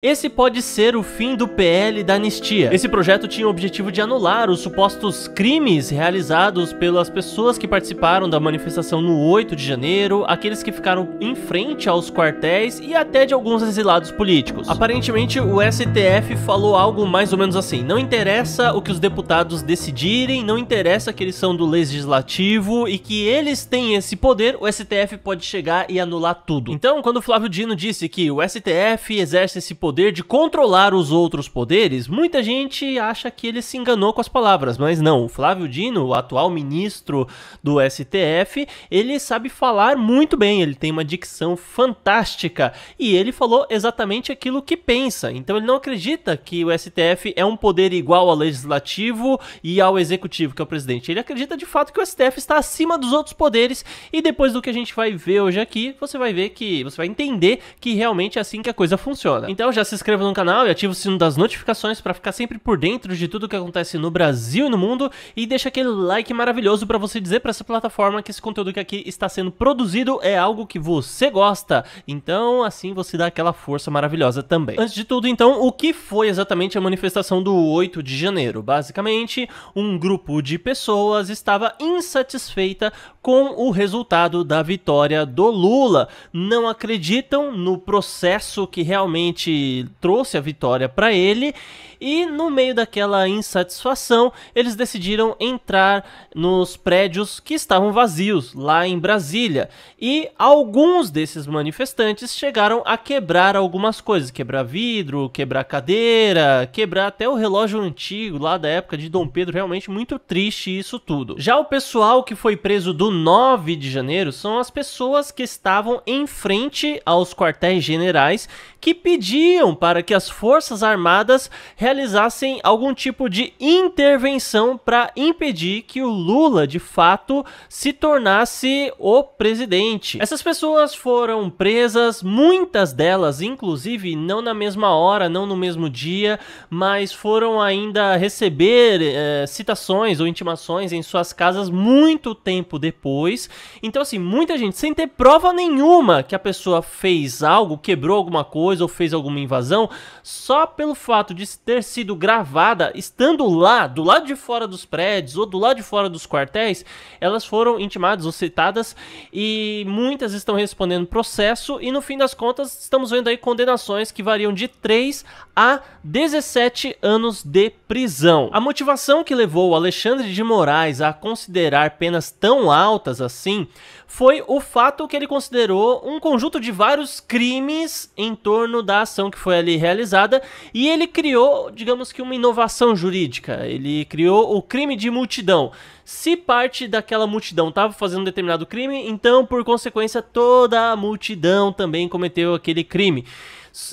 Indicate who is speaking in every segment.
Speaker 1: Esse pode ser o fim do PL da anistia. Esse projeto tinha o objetivo de anular os supostos crimes realizados pelas pessoas que participaram da manifestação no 8 de janeiro, aqueles que ficaram em frente aos quartéis e até de alguns exilados políticos. Aparentemente, o STF falou algo mais ou menos assim: não interessa o que os deputados decidirem, não interessa que eles são do legislativo e que eles têm esse poder, o STF pode chegar e anular tudo. Então, quando Flávio Dino disse que o STF exerce esse poder, poder de controlar os outros poderes, muita gente acha que ele se enganou com as palavras, mas não. O Flávio Dino, o atual ministro do STF, ele sabe falar muito bem, ele tem uma dicção fantástica e ele falou exatamente aquilo que pensa. Então ele não acredita que o STF é um poder igual ao legislativo e ao executivo, que é o presidente. Ele acredita de fato que o STF está acima dos outros poderes e depois do que a gente vai ver hoje aqui, você vai ver que você vai entender que realmente é assim que a coisa funciona. Então já já se inscreva no canal e ative o sino das notificações para ficar sempre por dentro de tudo que acontece no Brasil e no mundo e deixa aquele like maravilhoso para você dizer para essa plataforma que esse conteúdo que aqui está sendo produzido é algo que você gosta. Então, assim você dá aquela força maravilhosa também. Antes de tudo, então, o que foi exatamente a manifestação do 8 de janeiro? Basicamente, um grupo de pessoas estava insatisfeita com o resultado da vitória do Lula. Não acreditam no processo que realmente trouxe a vitória para ele. E no meio daquela insatisfação, eles decidiram entrar nos prédios que estavam vazios lá em Brasília. E alguns desses manifestantes chegaram a quebrar algumas coisas: quebrar vidro, quebrar cadeira, quebrar até o relógio antigo lá da época de Dom Pedro. Realmente muito triste isso tudo. Já o pessoal que foi preso do 9 de janeiro são as pessoas que estavam em frente aos quartéis generais que pediram pediam para que as Forças Armadas realizassem algum tipo de intervenção para impedir que o Lula, de fato, se tornasse o presidente. Essas pessoas foram presas, muitas delas, inclusive, não na mesma hora, não no mesmo dia, mas foram ainda receber é, citações ou intimações em suas casas muito tempo depois. Então, assim, muita gente, sem ter prova nenhuma que a pessoa fez algo, quebrou alguma coisa ou fez alguma invasão, só pelo fato de ter sido gravada estando lá, do lado de fora dos prédios ou do lado de fora dos quartéis, elas foram intimadas ou citadas e muitas estão respondendo processo e no fim das contas estamos vendo aí condenações que variam de 3 a 17 anos de prisão. A motivação que levou Alexandre de Moraes a considerar penas tão altas assim foi o fato que ele considerou um conjunto de vários crimes em torno da ação que que foi ali realizada e ele criou, digamos que, uma inovação jurídica. Ele criou o crime de multidão. Se parte daquela multidão estava fazendo um determinado crime, então, por consequência, toda a multidão também cometeu aquele crime.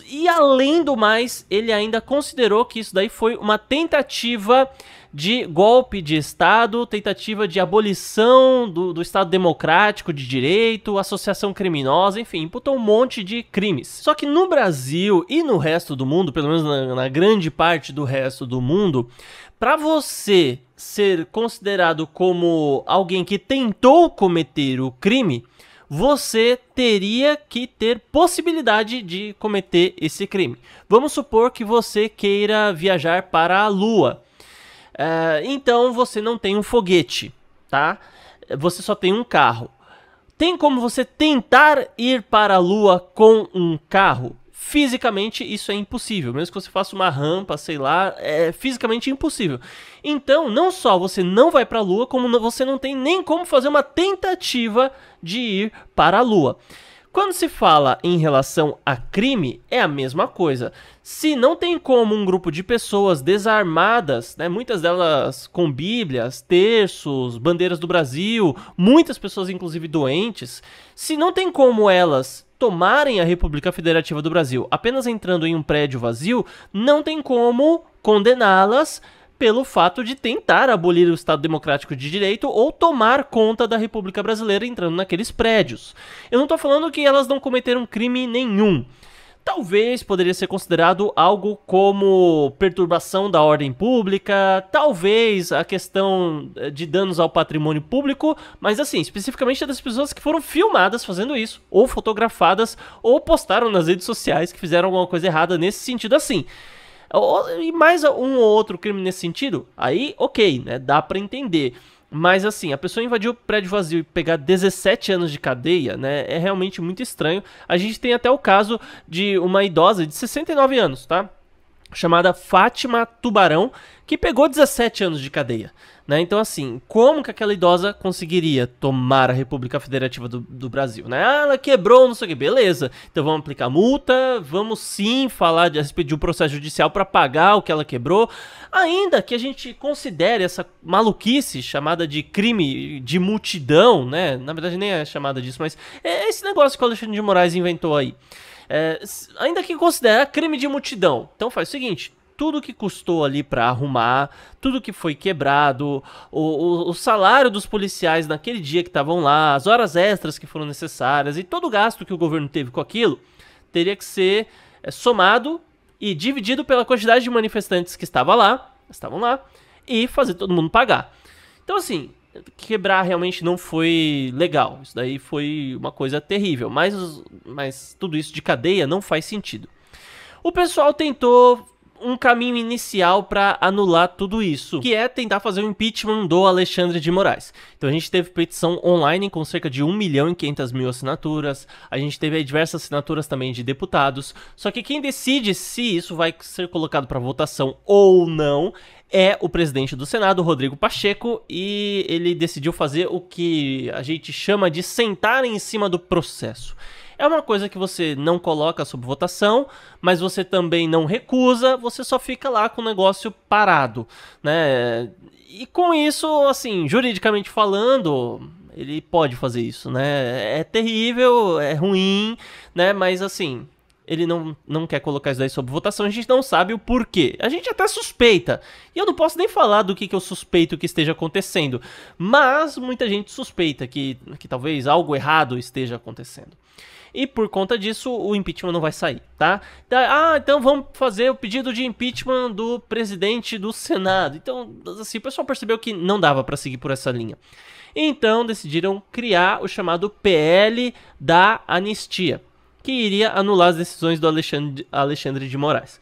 Speaker 1: E além do mais, ele ainda considerou que isso daí foi uma tentativa de golpe de Estado, tentativa de abolição do, do Estado democrático de direito, associação criminosa, enfim, imputou um monte de crimes. Só que no Brasil e no resto do mundo, pelo menos na, na grande parte do resto do mundo, para você ser considerado como alguém que tentou cometer o crime, você teria que ter possibilidade de cometer esse crime. Vamos supor que você queira viajar para a Lua. Ah, então você não tem um foguete, tá? Você só tem um carro. Tem como você tentar ir para a Lua com um carro? Fisicamente isso é impossível, mesmo que você faça uma rampa, sei lá, é fisicamente impossível. Então, não só você não vai para a Lua, como você não tem nem como fazer uma tentativa de ir para a Lua. Quando se fala em relação a crime, é a mesma coisa. Se não tem como um grupo de pessoas desarmadas, né, muitas delas com bíblias, terços, bandeiras do Brasil, muitas pessoas inclusive doentes, se não tem como elas tomarem a República Federativa do Brasil apenas entrando em um prédio vazio, não tem como condená-las pelo fato de tentar abolir o Estado Democrático de Direito ou tomar conta da República Brasileira entrando naqueles prédios. Eu não estou falando que elas não cometeram crime nenhum. Talvez poderia ser considerado algo como perturbação da ordem pública, talvez a questão eh, de danos ao patrimônio público, mas assim, especificamente das pessoas que foram filmadas fazendo isso, ou fotografadas, ou postaram nas redes sociais que fizeram alguma coisa errada nesse sentido assim. E mais um ou outro crime nesse sentido, aí ok, né? Dá para entender. Mas assim, a pessoa invadiu o prédio vazio e pegar 17 anos de cadeia, né? É realmente muito estranho. A gente tem até o caso de uma idosa de 69 anos, tá? chamada Fátima Tubarão, que pegou 17 anos de cadeia. Né? Então, assim, como que aquela idosa conseguiria tomar a República Federativa do, do Brasil? Né? Ah, ela quebrou, não sei o que, beleza. Então vamos aplicar multa, vamos sim falar de, de um processo judicial para pagar o que ela quebrou. Ainda que a gente considere essa maluquice chamada de crime de multidão, né? Na verdade nem é chamada disso, mas é esse negócio que o Alexandre de Moraes inventou aí. É, ainda que considere crime de multidão. Então faz o seguinte, tudo que custou ali para arrumar, tudo que foi quebrado, o, o, o salário dos policiais naquele dia que estavam lá, as horas extras que foram necessárias e todo o gasto que o governo teve com aquilo, teria que ser é, somado e dividido pela quantidade de manifestantes que estava lá, estavam lá, e fazer todo mundo pagar. Então assim, quebrar realmente não foi legal. Isso daí foi uma coisa terrível. Mas, mas tudo isso de cadeia não faz sentido. O pessoal tentou um caminho inicial para anular tudo isso, que é tentar fazer o impeachment do Alexandre de Moraes. Então a gente teve petição online com cerca de 1 milhão e 500 mil assinaturas, a gente teve diversas assinaturas também de deputados, só que quem decide se isso vai ser colocado para votação ou não é o presidente do Senado, Rodrigo Pacheco, e ele decidiu fazer o que a gente chama de sentar em cima do processo. É uma coisa que você não coloca sob votação, mas você também não recusa, você só fica lá com o negócio parado, né? E com isso, assim, juridicamente falando, ele pode fazer isso, né? É terrível, é ruim, né? Mas assim, ele não, não quer colocar isso daí sob votação, a gente não sabe o porquê. A gente até suspeita. E eu não posso nem falar do que, que eu suspeito que esteja acontecendo. Mas muita gente suspeita que, que talvez algo errado esteja acontecendo e por conta disso o impeachment não vai sair, tá? Ah, então vamos fazer o pedido de impeachment do presidente do Senado. Então, assim, o pessoal percebeu que não dava para seguir por essa linha. Então decidiram criar o chamado PL da anistia, que iria anular as decisões do Alexandre, Alexandre de Moraes.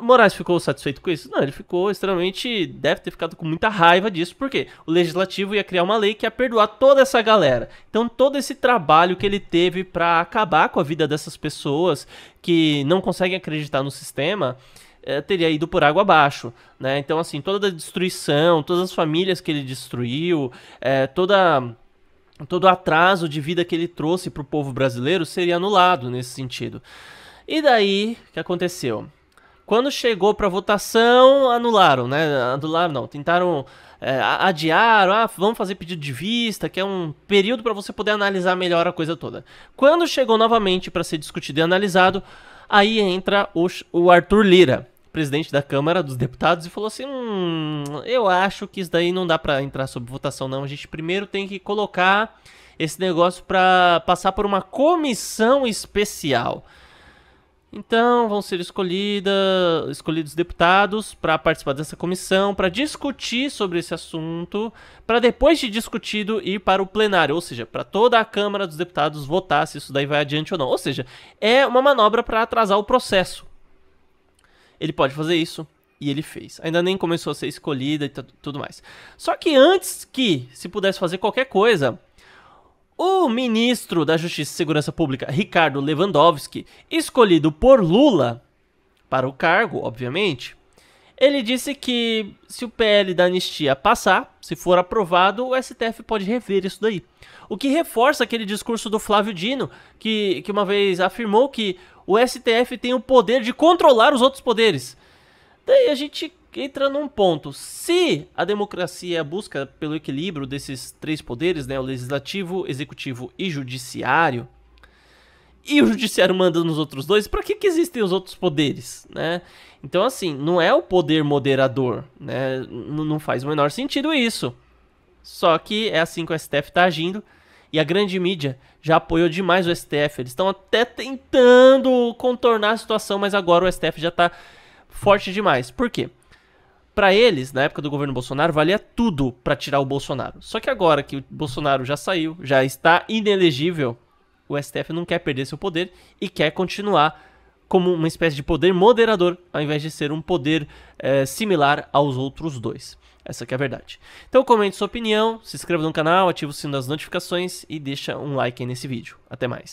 Speaker 1: Moraes ficou satisfeito com isso? Não, ele ficou extremamente. Deve ter ficado com muita raiva disso, porque o legislativo ia criar uma lei que ia perdoar toda essa galera. Então, todo esse trabalho que ele teve para acabar com a vida dessas pessoas que não conseguem acreditar no sistema. Eh, teria ido por água abaixo, né? Então, assim, toda a destruição, todas as famílias que ele destruiu, eh, toda todo o atraso de vida que ele trouxe para o povo brasileiro seria anulado nesse sentido. E daí, o que aconteceu? Quando chegou para votação, anularam, né? Anularam não, tentaram é, adiar, ah, vamos fazer pedido de vista, que é um período para você poder analisar melhor a coisa toda. Quando chegou novamente para ser discutido e analisado, aí entra o, o Arthur Lira, presidente da Câmara dos Deputados e falou assim: "Hum, eu acho que isso daí não dá para entrar sob votação não. A gente primeiro tem que colocar esse negócio para passar por uma comissão especial". Então, vão ser escolhida, escolhidos deputados para participar dessa comissão, para discutir sobre esse assunto, para depois de discutido ir para o plenário, ou seja, para toda a Câmara dos Deputados votar se isso daí vai adiante ou não. Ou seja, é uma manobra para atrasar o processo. Ele pode fazer isso e ele fez. Ainda nem começou a ser escolhida e tudo mais. Só que antes que se pudesse fazer qualquer coisa, o ministro da Justiça e Segurança Pública, Ricardo Lewandowski, escolhido por Lula para o cargo, obviamente, ele disse que se o PL da anistia passar, se for aprovado, o STF pode rever isso daí. O que reforça aquele discurso do Flávio Dino, que, que uma vez afirmou que o STF tem o poder de controlar os outros poderes. Daí a gente entrando num ponto. Se a democracia é a busca pelo equilíbrio desses três poderes, né, o legislativo, executivo e judiciário, e o judiciário manda nos outros dois, para que, que existem os outros poderes, né? Então, assim, não é o poder moderador, né? N não faz o menor sentido isso. Só que é assim que o STF está agindo e a grande mídia já apoiou demais o STF. Eles estão até tentando contornar a situação, mas agora o STF já está forte demais. Por quê? Para eles, na época do governo Bolsonaro, valia tudo para tirar o Bolsonaro. Só que agora que o Bolsonaro já saiu, já está inelegível, o STF não quer perder seu poder e quer continuar como uma espécie de poder moderador, ao invés de ser um poder é, similar aos outros dois. Essa que é a verdade. Então comente sua opinião, se inscreva no canal, ative o sino das notificações e deixa um like aí nesse vídeo. Até mais.